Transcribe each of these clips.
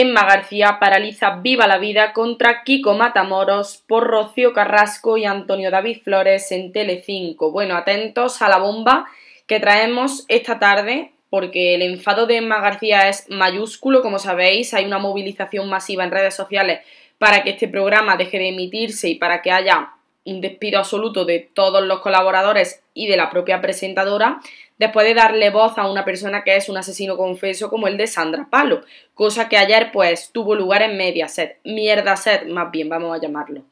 Emma García paraliza Viva la Vida contra Kiko Matamoros por Rocío Carrasco y Antonio David Flores en Telecinco. Bueno, atentos a la bomba que traemos esta tarde porque el enfado de Emma García es mayúsculo, como sabéis, hay una movilización masiva en redes sociales para que este programa deje de emitirse y para que haya un despido absoluto de todos los colaboradores y de la propia presentadora después de darle voz a una persona que es un asesino confeso como el de Sandra Palo, cosa que ayer pues tuvo lugar en Mediaset, mierda set más bien vamos a llamarlo.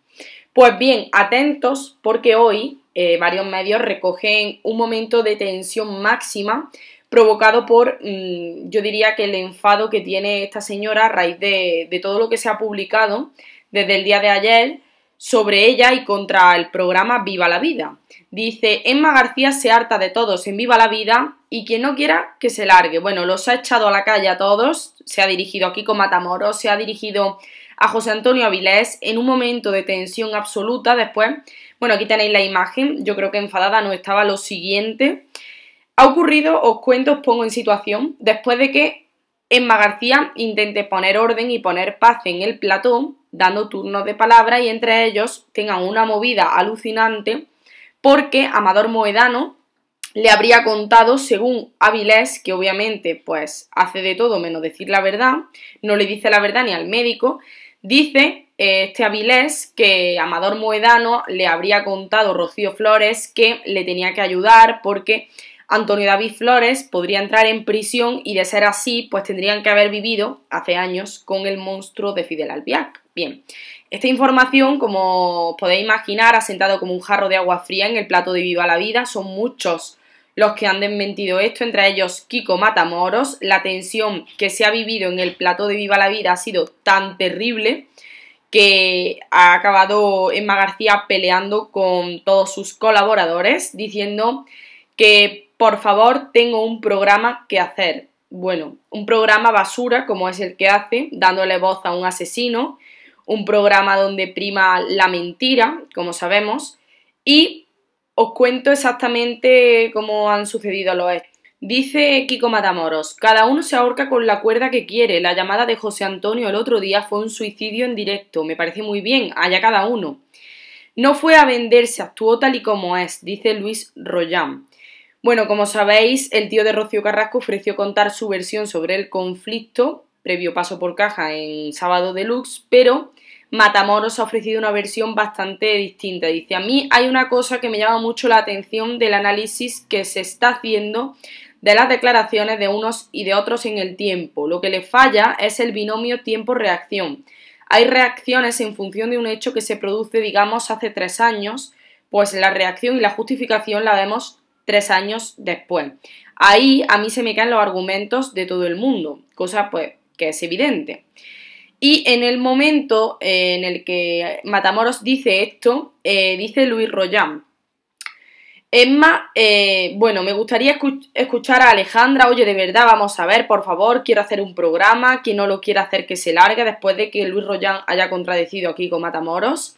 Pues bien, atentos porque hoy eh, varios medios recogen un momento de tensión máxima provocado por, mm, yo diría que el enfado que tiene esta señora a raíz de todo lo que se ha publicado desde el día de ayer sobre ella y contra el programa Viva la Vida. Dice, Emma García se harta de todos en Viva la Vida y quien no quiera que se largue. Bueno, los ha echado a la calle a todos, se ha dirigido aquí con Matamoros, se ha dirigido a José Antonio Avilés en un momento de tensión absoluta después. Bueno, aquí tenéis la imagen, yo creo que enfadada no estaba lo siguiente. Ha ocurrido, os cuento, os pongo en situación, después de que Emma García intente poner orden y poner paz en el platón, dando turnos de palabra y entre ellos tengan una movida alucinante porque Amador Moedano le habría contado, según Avilés, que obviamente pues hace de todo menos decir la verdad, no le dice la verdad ni al médico, dice eh, este Avilés que Amador Moedano le habría contado Rocío Flores que le tenía que ayudar porque Antonio David Flores podría entrar en prisión y de ser así, pues tendrían que haber vivido hace años con el monstruo de Fidel Albiac. Bien, esta información, como podéis imaginar, ha sentado como un jarro de agua fría en el plato de Viva la Vida. Son muchos los que han desmentido esto, entre ellos Kiko Matamoros. La tensión que se ha vivido en el plato de Viva la Vida ha sido tan terrible que ha acabado Emma García peleando con todos sus colaboradores, diciendo que por favor, tengo un programa que hacer. Bueno, un programa basura como es el que hace, dándole voz a un asesino, un programa donde prima la mentira, como sabemos, y os cuento exactamente cómo han sucedido los hechos. Dice Kiko Matamoros, cada uno se ahorca con la cuerda que quiere. La llamada de José Antonio el otro día fue un suicidio en directo. Me parece muy bien, allá cada uno. No fue a venderse, actuó tal y como es, dice Luis Rollán. Bueno, como sabéis, el tío de Rocío Carrasco ofreció contar su versión sobre el conflicto, previo paso por caja en Sábado Deluxe, pero Matamoros ha ofrecido una versión bastante distinta. Dice, a mí hay una cosa que me llama mucho la atención del análisis que se está haciendo de las declaraciones de unos y de otros en el tiempo. Lo que le falla es el binomio tiempo-reacción. Hay reacciones en función de un hecho que se produce, digamos, hace tres años, pues la reacción y la justificación la vemos tres años después. Ahí a mí se me caen los argumentos de todo el mundo, cosa pues que es evidente. Y en el momento eh, en el que Matamoros dice esto, eh, dice Luis Rollán. Emma, eh, bueno, me gustaría escuchar a Alejandra, oye, de verdad, vamos a ver, por favor, quiero hacer un programa, quien no lo quiera hacer que se largue después de que Luis Rollán haya contradecido aquí con Matamoros.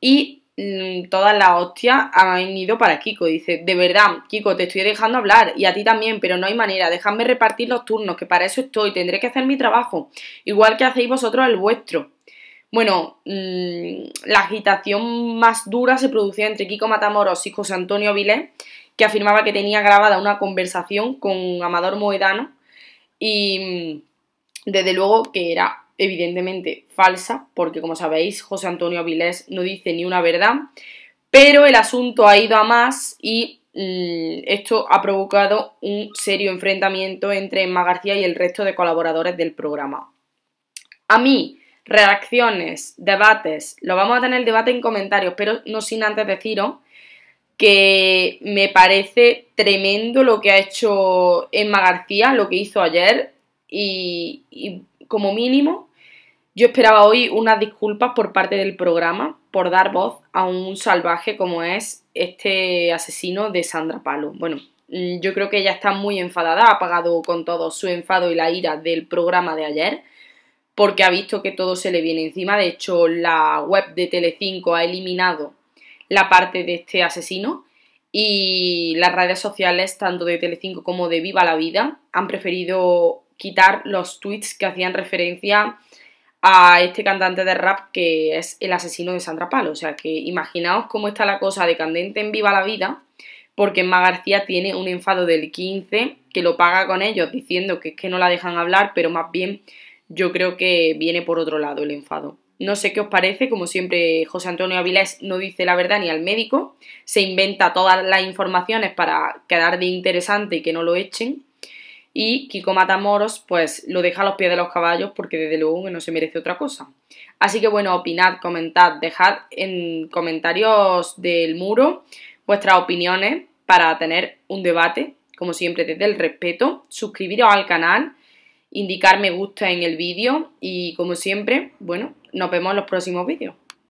Y Mm, toda la hostia han ido para Kiko. Dice, de verdad, Kiko, te estoy dejando hablar y a ti también, pero no hay manera. Dejadme repartir los turnos, que para eso estoy. Tendré que hacer mi trabajo, igual que hacéis vosotros el vuestro. Bueno, mm, la agitación más dura se producía entre Kiko Matamoros y José Antonio Vile, que afirmaba que tenía grabada una conversación con Amador Moedano y mm, desde luego que era evidentemente falsa, porque como sabéis, José Antonio Avilés no dice ni una verdad, pero el asunto ha ido a más y mm, esto ha provocado un serio enfrentamiento entre Emma García y el resto de colaboradores del programa. A mí, reacciones, debates, lo vamos a tener debate en comentarios, pero no sin antes deciros que me parece tremendo lo que ha hecho Emma García, lo que hizo ayer y como mínimo yo esperaba hoy unas disculpas por parte del programa por dar voz a un salvaje como es este asesino de Sandra Palo. Bueno, mm, yo creo que ella está muy enfadada, ha pagado con todo su enfado y la ira del programa de ayer, porque ha visto que todo se le viene encima. De hecho, la web de Telecinco ha eliminado la parte de este asesino y las redes sociales, tanto de Telecinco como de Viva la Vida, han preferido quitar los tweets que hacían referencia a este cantante de rap que es el asesino de Sandra Palo. O sea que imaginaos cómo está la cosa de candente en Viva la Vida, porque Emma García tiene un enfado del 15 que lo paga con ellos diciendo que es que no la dejan hablar, pero más bien yo creo que viene por otro lado el enfado. No sé qué os parece, como siempre José Antonio Avilés no dice la verdad ni al médico, se inventa todas las informaciones para quedar de interesante y que no lo echen y Kiko Matamoros pues lo deja a los pies de los caballos porque desde luego no se merece otra cosa. Así que bueno, opinad, comentad, dejad en comentarios del muro vuestras opiniones para tener un debate, como siempre desde el respeto, suscribiros al canal, indicar me gusta en el vídeo y como siempre, bueno, nos vemos en los próximos vídeos.